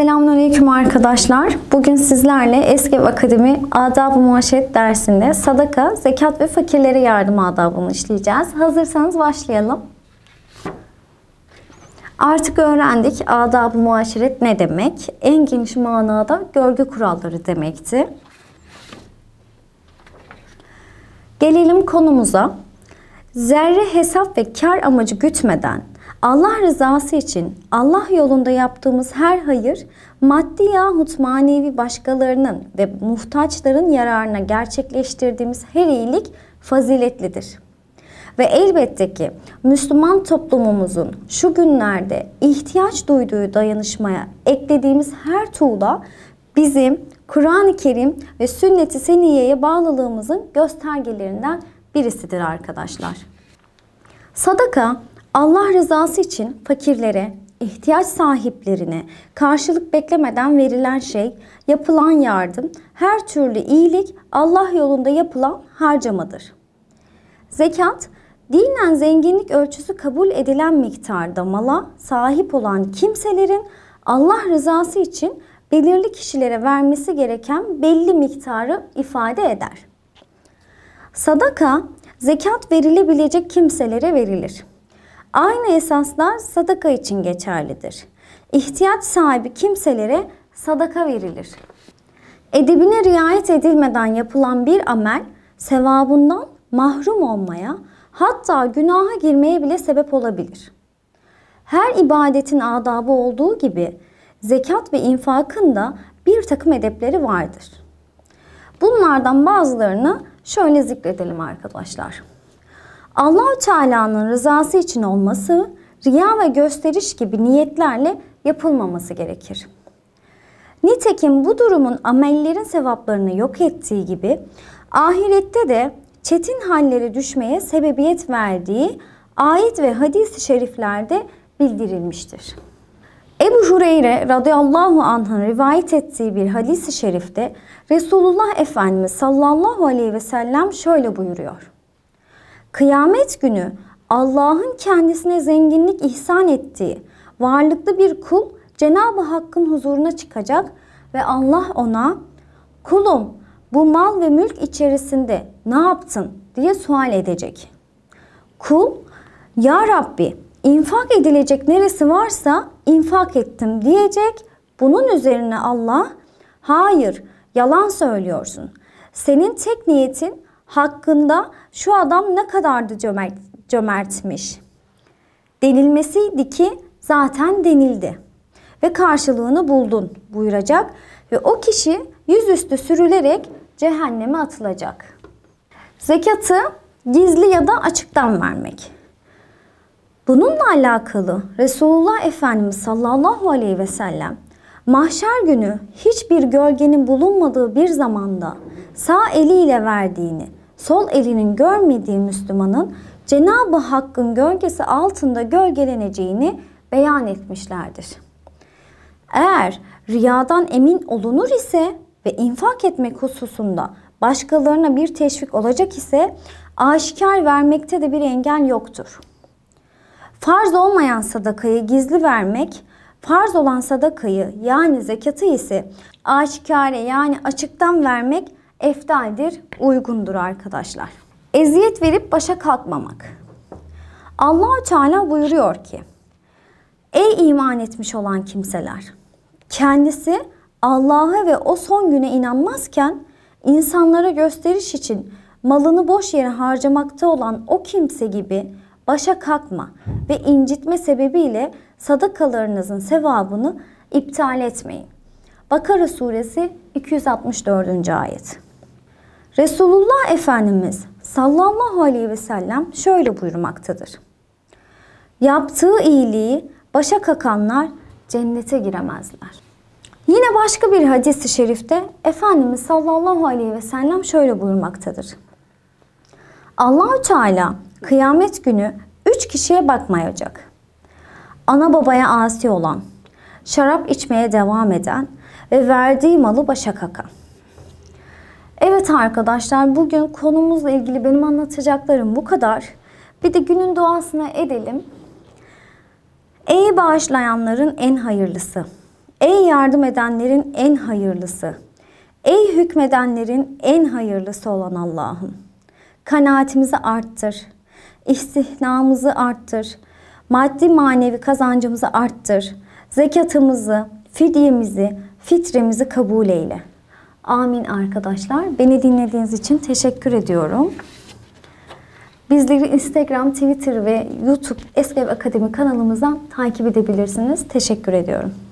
Selamünaleyküm arkadaşlar. Bugün sizlerle Eski Akademi Adab-ı Muaşet dersinde sadaka, zekat ve fakirlere yardım adabını işleyeceğiz. Hazırsanız başlayalım. Artık öğrendik adab-ı muaşeret ne demek? En geniş manada görgü kuralları demekti. Gelelim konumuza. Zerre hesap ve kar amacı gütmeden Allah rızası için Allah yolunda yaptığımız her hayır maddi yahut manevi başkalarının ve muhtaçların yararına gerçekleştirdiğimiz her iyilik faziletlidir. Ve elbette ki Müslüman toplumumuzun şu günlerde ihtiyaç duyduğu dayanışmaya eklediğimiz her tuğla bizim Kur'an-ı Kerim ve sünnet-i seniyeye bağlılığımızın göstergelerinden birisidir arkadaşlar. Sadaka Allah rızası için fakirlere, ihtiyaç sahiplerine karşılık beklemeden verilen şey, yapılan yardım, her türlü iyilik Allah yolunda yapılan harcamadır. Zekat, dinen zenginlik ölçüsü kabul edilen miktarda mala sahip olan kimselerin Allah rızası için belirli kişilere vermesi gereken belli miktarı ifade eder. Sadaka, zekat verilebilecek kimselere verilir. Aynı esaslar sadaka için geçerlidir. İhtiyaç sahibi kimselere sadaka verilir. Edebine riayet edilmeden yapılan bir amel sevabından mahrum olmaya, hatta günaha girmeye bile sebep olabilir. Her ibadetin adabı olduğu gibi zekat ve infakın da bir takım edepleri vardır. Bunlardan bazılarını şöyle zikredelim arkadaşlar. Allahü Teala'nın rızası için olması riya ve gösteriş gibi niyetlerle yapılmaması gerekir. Nitekim bu durumun amellerin sevaplarını yok ettiği gibi ahirette de çetin halleri düşmeye sebebiyet verdiği ayet ve hadis-i şeriflerde bildirilmiştir. Ebu Hureyre radıyallahu anh'ın rivayet ettiği bir hadis-i şerifte Resulullah Efendimiz sallallahu aleyhi ve sellem şöyle buyuruyor. Kıyamet günü Allah'ın kendisine zenginlik ihsan ettiği varlıklı bir kul Cenab-ı Hakk'ın huzuruna çıkacak ve Allah ona kulum bu mal ve mülk içerisinde ne yaptın diye sual edecek. Kul ya Rabbi infak edilecek neresi varsa infak ettim diyecek. Bunun üzerine Allah hayır yalan söylüyorsun. Senin tek niyetin hakkında şu adam ne kadardı cömert, cömertmiş denilmesiydi ki zaten denildi ve karşılığını buldun buyuracak ve o kişi yüzüstü sürülerek cehenneme atılacak. Zekatı gizli ya da açıktan vermek. Bununla alakalı Resulullah Efendimiz sallallahu aleyhi ve sellem mahşer günü hiçbir gölgenin bulunmadığı bir zamanda sağ eliyle verdiğini sol elinin görmediği Müslümanın Cenab-ı Hakk'ın gölgesi altında gölgeleneceğini beyan etmişlerdir. Eğer riyadan emin olunur ise ve infak etmek hususunda başkalarına bir teşvik olacak ise aşikar vermekte de bir engel yoktur. Farz olmayan sadakayı gizli vermek, farz olan sadakayı yani zekatı ise aşikare yani açıktan vermek eftaldir, uygundur arkadaşlar. Eziyet verip başa kalkmamak. allah Teala buyuruyor ki, Ey iman etmiş olan kimseler! Kendisi Allah'a ve o son güne inanmazken insanlara gösteriş için malını boş yere harcamakta olan o kimse gibi başa kalkma ve incitme sebebiyle sadakalarınızın sevabını iptal etmeyin. Bakara suresi 264. ayet. Resulullah Efendimiz sallallahu aleyhi ve sellem şöyle buyurmaktadır. Yaptığı iyiliği başa kakanlar cennete giremezler. Yine başka bir hadis-i şerifte Efendimiz sallallahu aleyhi ve sellem şöyle buyurmaktadır. Allahü Teala kıyamet günü üç kişiye bakmayacak. Ana babaya asi olan, şarap içmeye devam eden ve verdiği malı başa kakan. Evet arkadaşlar bugün konumuzla ilgili benim anlatacaklarım bu kadar. Bir de günün doğasını edelim. Ey bağışlayanların en hayırlısı. ey yardım edenlerin en hayırlısı. Ey hükmedenlerin en hayırlısı olan Allah'ım. Kanaatimizi arttır. İstihnamızı arttır. Maddi manevi kazancımızı arttır. Zekatımızı, fidyemizi, fitremizi kabul eyle. Amin arkadaşlar. Beni dinlediğiniz için teşekkür ediyorum. Bizleri Instagram, Twitter ve YouTube Eskev Akademi kanalımızdan takip edebilirsiniz. Teşekkür ediyorum.